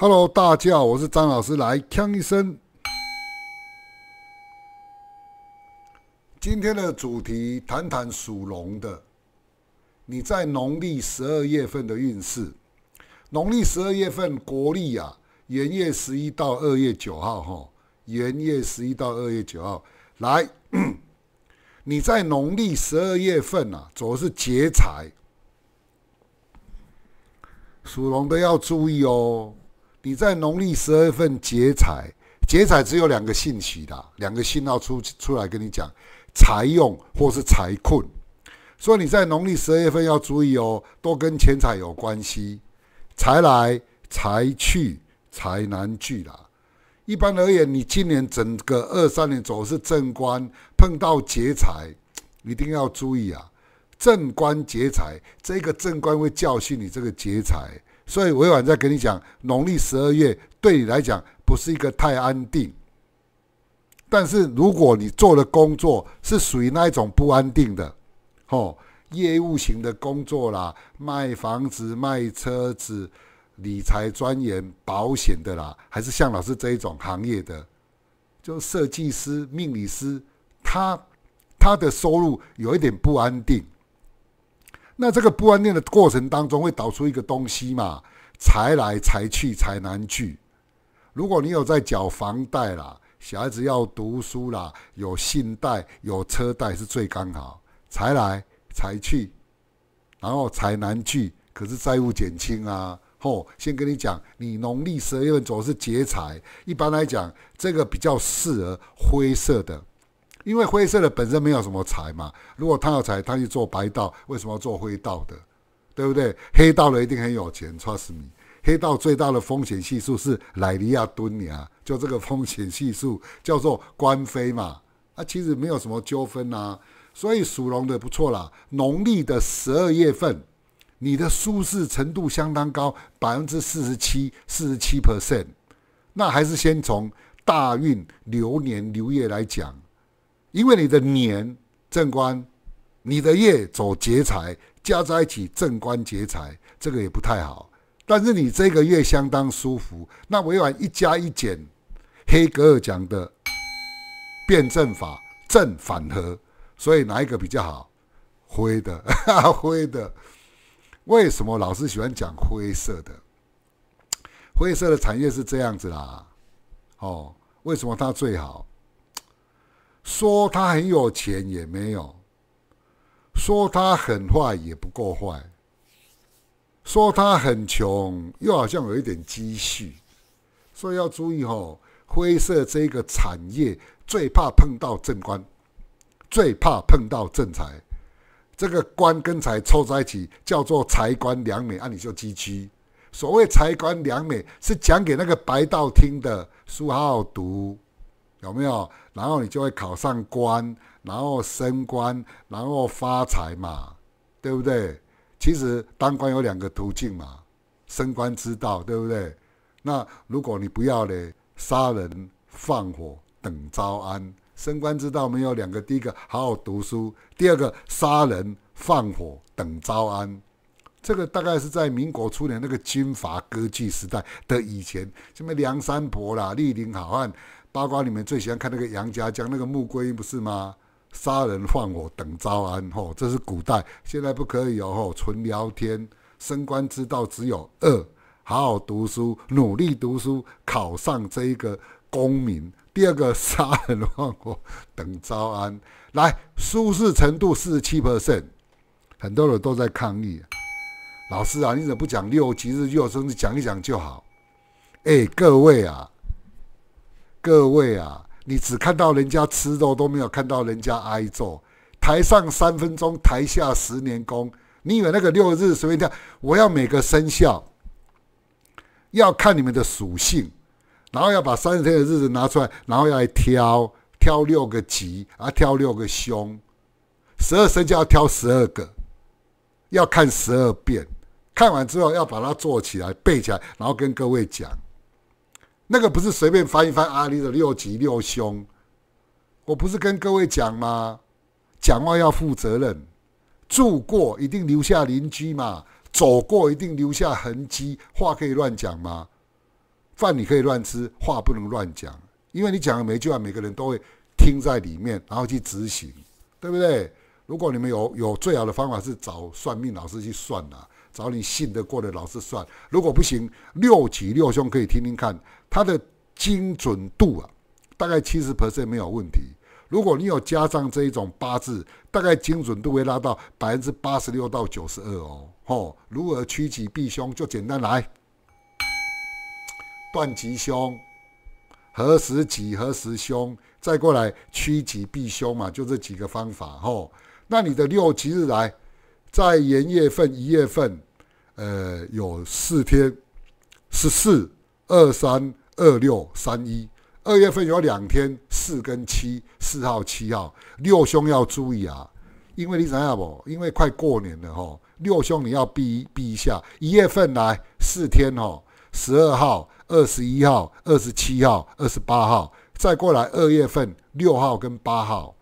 Hello，大家好，我是张老师，来呛一声。今天的主题谈谈属龙的，你在农历十二月份的运势。农历十二月份，国历啊，元月十一到二月九号，哈，元月十一到二月九号，来，你在农历十二月份啊，走的是劫财，属龙的要注意哦。你在农历十二月份劫财，劫财只有两个信息的，两个信号出出来跟你讲财用或是财困，所以你在农历十二月份要注意哦，都跟钱财有关系，财来财去财难聚啦。一般而言，你今年整个二三年走是正官碰到劫财，一定要注意啊，正官劫财，这个正官会教训你这个劫财。所以，委婉在跟你讲，农历十二月对你来讲不是一个太安定。但是，如果你做的工作是属于那一种不安定的，哦，业务型的工作啦，卖房子、卖车子、理财、专员、保险的啦，还是像老师这一种行业的，就设计师、命理师，他他的收入有一点不安定。那这个不安定的过程当中，会导出一个东西嘛？财来财去，财难聚。如果你有在缴房贷啦，小孩子要读书啦，有信贷、有车贷是最刚好，财来财去，然后财难聚，可是债务减轻啊！吼，先跟你讲，你农历十二月主要是劫财，一般来讲，这个比较适合灰色的。因为灰色的本身没有什么财嘛，如果他有财，他去做白道，为什么要做灰道的？对不对？黑道的一定很有钱，trust me。黑道最大的风险系数是莱尼亚敦尼啊，就这个风险系数叫做官非嘛，啊，其实没有什么纠纷啊。所以属龙的不错啦，农历的十二月份，你的舒适程度相当高，百分之四十七，四十七 percent。那还是先从大运、流年、流月来讲。因为你的年正官，你的月走劫财，加在一起正官劫财，这个也不太好。但是你这个月相当舒服。那委婉一加一减，黑格尔讲的辩证法，正反合。所以哪一个比较好？灰的，哈 哈灰的。为什么老师喜欢讲灰色的？灰色的产业是这样子啦，哦，为什么它最好？说他很有钱也没有，说他很坏也不够坏，说他很穷又好像有一点积蓄，所以要注意哦。灰色这个产业最怕碰到正官，最怕碰到正财，这个官跟财凑在一起叫做财官两美，按理就积七。所谓财官两美是讲给那个白道听的，书好好读。有没有？然后你就会考上官，然后升官，然后发财嘛，对不对？其实当官有两个途径嘛，升官之道，对不对？那如果你不要嘞，杀人放火等招安。升官之道没有两个，第一个好好读书，第二个杀人放火等招安。这个大概是在民国初年那个军阀割据时代的以前，什么梁山伯啦、绿林好汉。八卦里面最喜欢看那个杨家将，那个穆桂英不是吗？杀人放火等招安，吼，这是古代，现在不可以哦，吼，纯聊天，升官之道只有二，好好读书，努力读书，考上这一个功名。第二个，杀人放火等招安，来，舒适程度四十七 percent，很多人都在抗议。老师啊，你怎么不讲六级日，又生至讲一讲就好。哎，各位啊。各位啊，你只看到人家吃肉，都没有看到人家挨揍。台上三分钟，台下十年功。你以为那个六日随便挑？我要每个生肖要看你们的属性，然后要把三十天的日子拿出来，然后要来挑，挑六个吉啊，挑六个凶。十二生肖要挑十二个，要看十二遍。看完之后要把它做起来、背起来，然后跟各位讲。那个不是随便翻一翻阿里的六吉六凶？我不是跟各位讲吗？讲话要负责任，住过一定留下邻居嘛，走过一定留下痕迹。话可以乱讲吗？饭你可以乱吃，话不能乱讲，因为你讲的每句话，每个人都会听在里面，然后去执行，对不对？如果你们有有最好的方法，是找算命老师去算啊，找你信得过的老师算。如果不行，六吉六凶可以听听看。它的精准度啊，大概七十 percent 没有问题。如果你有加上这一种八字，大概精准度会拉到百分之八十六到九十二哦。吼，如何趋吉避凶？就简单来断吉凶，何时吉何时凶，再过来趋吉避凶嘛，就这几个方法。吼，那你的六吉日来，在元月份一月份，呃，有四天，十四、二三。二六三一，二月份有两天，四跟七，四号、七号，六兄要注意啊，因为你等下不？因为快过年了哈，六兄你要避避一下。一月份来四天哈，十二号、二十一号、二十七号、二十八号，再过来二月份六号跟八号，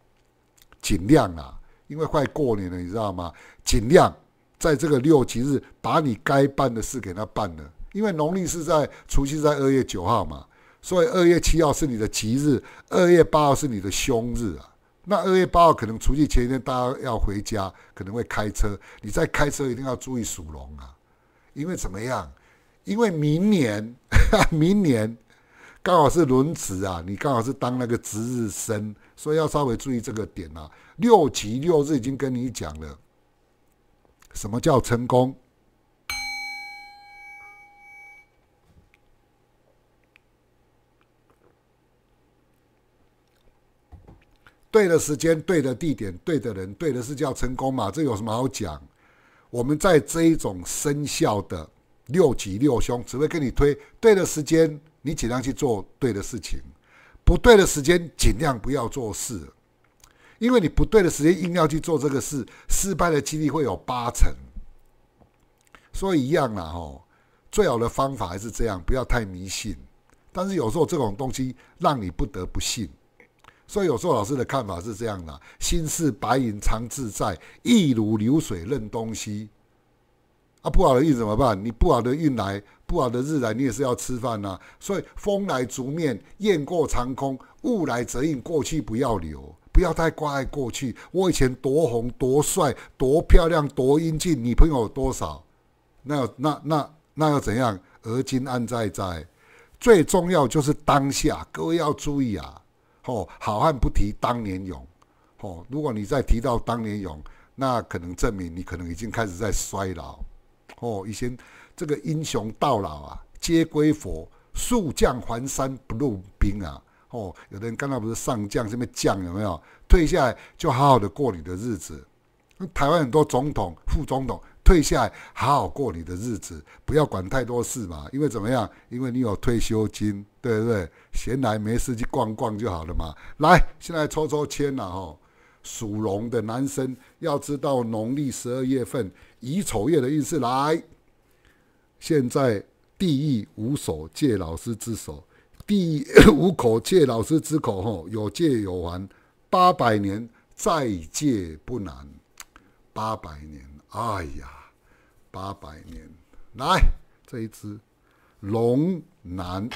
尽量啊，因为快过年了，你知道吗？尽量在这个六吉日把你该办的事给他办了。因为农历是在除夕在二月九号嘛，所以二月七号是你的吉日，二月八号是你的凶日啊。那二月八号可能除夕前一天，大家要回家，可能会开车。你在开车一定要注意属龙啊，因为怎么样？因为明年，明年刚好是轮值啊，你刚好是当那个值日生，所以要稍微注意这个点啊。六吉六日已经跟你讲了，什么叫成功？对的时间、对的地点、对的人、对的事叫成功嘛？这有什么好讲？我们在这一种生肖的六吉六凶，只会跟你推对的时间，你尽量去做对的事情；不对的时间，尽量不要做事。因为你不对的时间硬要去做这个事，失败的几率会有八成。所以一样啦，吼，最好的方法还是这样，不要太迷信。但是有时候这种东西让你不得不信。所以有候老师的看法是这样的：心似白云常自在，意如流水任东西。啊，不好的运怎么办？你不好的运来，不好的日来，你也是要吃饭呐。所以风来逐面，雁过长空，雾来则影，过去不要留，不要太挂碍过去。我以前多红多帅多漂亮多英俊，女朋友有多少？那要那那那要怎样？而今安在在？最重要就是当下，各位要注意啊！哦，好汉不提当年勇。哦，如果你再提到当年勇，那可能证明你可能已经开始在衰老。哦，以前这个英雄到老啊，皆归佛，速将还山不露兵啊。哦，有的人刚才不是上将，什么将有没有？退下来就好好的过你的日子。台湾很多总统、副总统。退下来，好好过你的日子，不要管太多事嘛。因为怎么样？因为你有退休金，对不对？闲来没事去逛逛就好了嘛。来，现在抽抽签了哈。属龙的男生要知道，农历十二月份乙丑月的运势来。现在地狱无所借，老师之手；地无口借，老师之口。吼，有借有还，八百年再借不难。八百年，哎呀！八百年，来这一只龙南，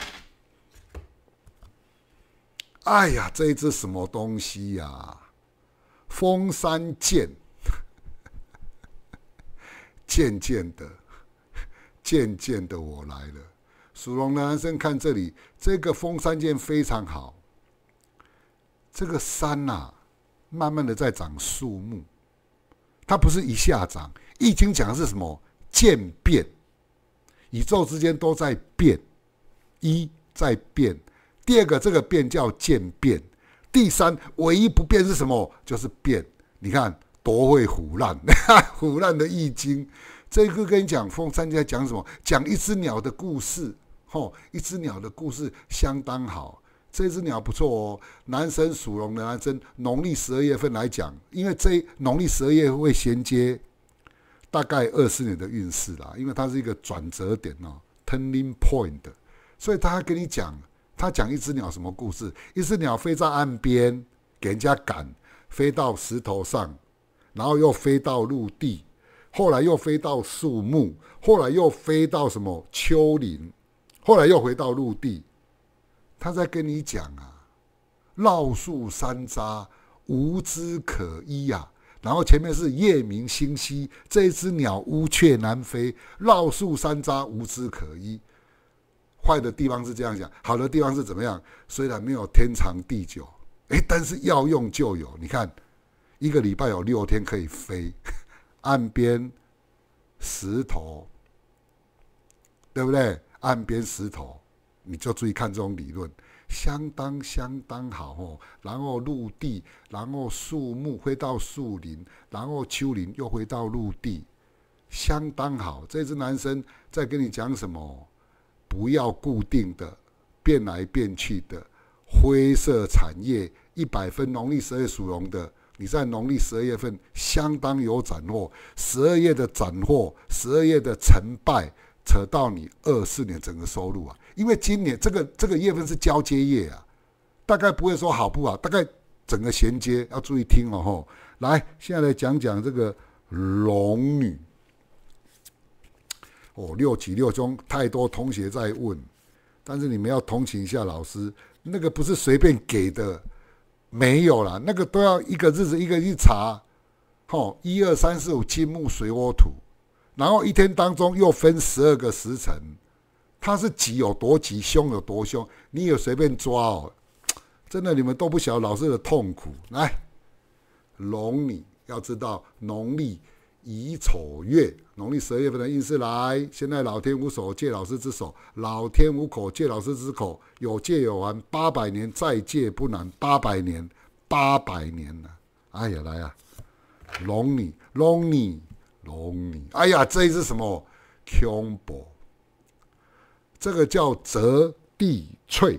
哎呀，这一只什么东西呀？封山剑，渐渐的，渐渐的，我来了。属龙的男生看这里，这个封山剑非常好。这个山呐，慢慢的在长树木，它不是一下长。易经讲的是什么？渐变，宇宙之间都在变，一在变。第二个，这个变叫渐变。第三，唯一不变是什么？就是变。你看，多会腐烂，腐 烂的易经。这个跟你讲，风三在讲什么？讲一只鸟的故事。吼，一只鸟的故事相当好。这只鸟不错哦。男生属龙的男生，农历十二月份来讲，因为这农历十二月会衔接。大概二十年的运势啦，因为它是一个转折点哦，turning point。所以他跟你讲，他讲一只鸟什么故事？一只鸟飞在岸边给人家赶，飞到石头上，然后又飞到陆地，后来又飞到树木，后来又飞到什么丘陵，后来又回到陆地。他在跟你讲啊，绕树山楂无枝可依呀。然后前面是夜明星稀，这一只鸟乌鹊南飞，绕树三匝，无枝可依。坏的地方是这样讲，好的地方是怎么样？虽然没有天长地久，哎，但是要用就有。你看，一个礼拜有六天可以飞，岸边石头，对不对？岸边石头，你就注意看这种理论。相当相当好哦，然后陆地，然后树木回到树林，然后丘陵又回到陆地，相当好。这只男生在跟你讲什么？不要固定的，变来变去的灰色产业。一百分，农历十二属龙的，你在农历十二月份相当有斩获。十二月的斩获，十二月的成败，扯到你二四年整个收入啊。因为今年这个这个月份是交接月啊，大概不会说好不好，大概整个衔接要注意听哦。来，现在来讲讲这个龙女。哦，六起六中太多同学在问，但是你们要同情一下老师，那个不是随便给的，没有了，那个都要一个日子一个去查。吼，一二三四五，金木水火土，然后一天当中又分十二个时辰。他是急有多急，凶有多凶，你有随便抓哦！真的，你们都不晓得老师的痛苦。来，龙你要知道农历乙丑月，农历十二月份的运势来。现在老天无手，借老师之手；老天无口，借老师之口。有借有还，八百年再借不难。八百年，八百年了。哎呀，来啊，龙你，龙你，龙你！哎呀，这一是什么？穷博。这个叫折地翠，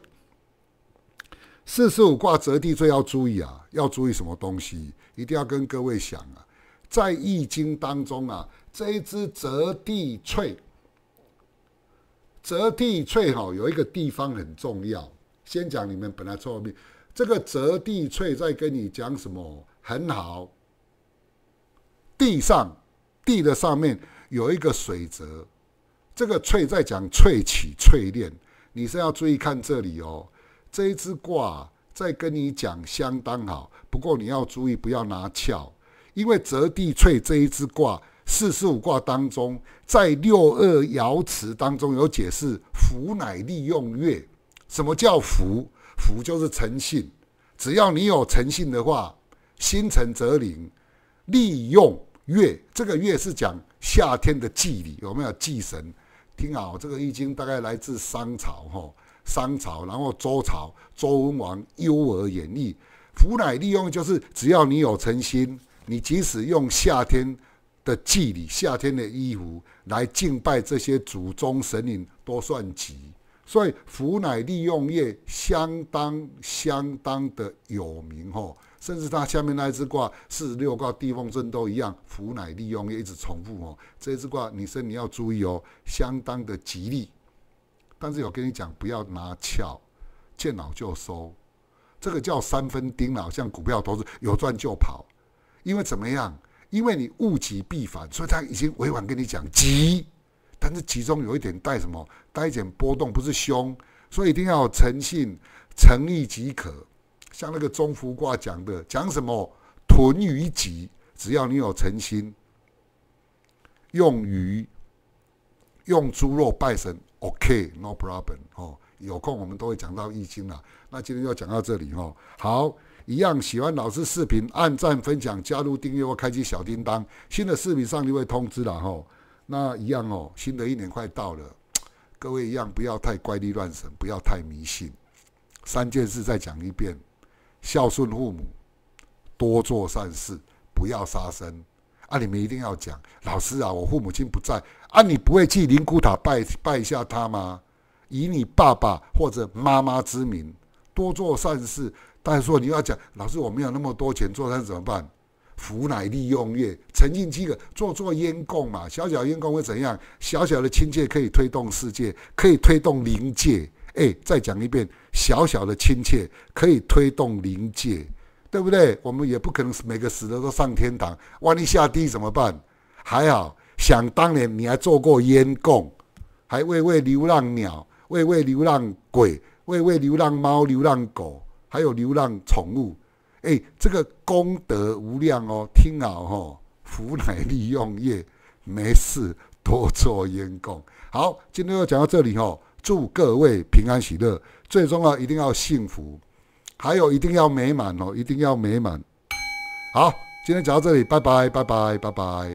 四十五卦折地翠要注意啊，要注意什么东西？一定要跟各位讲啊，在易经当中啊，这一只折地翠，折地翠哦、有一个地方很重要。先讲你们本来错后面，这个折地翠在跟你讲什么？很好，地上地的上面有一个水泽。这个萃在讲萃取、淬炼，你是要注意看这里哦。这一支卦在跟你讲相当好，不过你要注意不要拿翘，因为泽地萃这一支卦，四十五卦当中，在六二爻辞当中有解释：福乃利用月。什么叫福？福就是诚信，只要你有诚信的话，心诚则灵。利用月，这个月是讲夏天的祭礼，有没有祭神？听好，这个《易经》大概来自商朝，哈，商朝，然后周朝，周文王优而演易，夫乃利用，就是只要你有诚心，你即使用夏天的祭礼、夏天的衣服来敬拜这些祖宗神灵，都算吉。所以福乃利用业相当相当的有名，哈。甚至它下面那一只卦四十六卦地风震都一样，福乃利用也一直重复哦。这一只卦，你生你要注意哦，相当的吉利。但是我跟你讲，不要拿巧，见老就收，这个叫三分盯牢。像股票投资，有赚就跑，因为怎么样？因为你物极必反，所以他已经委婉跟你讲急。但是其中有一点带什么？带一点波动，不是凶，所以一定要诚信、诚意即可。像那个中福卦讲的，讲什么？屯鱼祭，只要你有诚心，用鱼、用猪肉拜神，OK，no problem。哦，有空我们都会讲到易经了。那今天就讲到这里哦。好，一样喜欢老师视频，按赞、分享、加入订阅或开启小叮当，新的视频上就会通知了哈。那一样哦，新的一年快到了，各位一样不要太怪力乱神，不要太迷信。三件事再讲一遍。孝顺父母，多做善事，不要杀生。啊，你们一定要讲老师啊！我父母亲不在啊，你不会去灵骨塔拜拜下他吗？以你爸爸或者妈妈之名多做善事。但是说你要讲老师，我没有那么多钱做善怎么办？福乃利用业，沉浸七个做做烟供嘛，小小烟供会怎样？小小的亲切可以推动世界，可以推动灵界。哎，再讲一遍，小小的亲切可以推动灵界，对不对？我们也不可能每个死的都上天堂，万一下地怎么办？还好，想当年你还做过烟供，还喂喂流浪鸟，喂喂流浪鬼，喂喂流浪猫、流浪狗，还有流浪宠物。哎，这个功德无量哦，听好哦，福乃利用业，没事多做烟供。好，今天就讲到这里哦。祝各位平安喜乐，最重要一定要幸福，还有一定要美满哦，一定要美满。好，今天讲到这里，拜拜，拜拜，拜拜。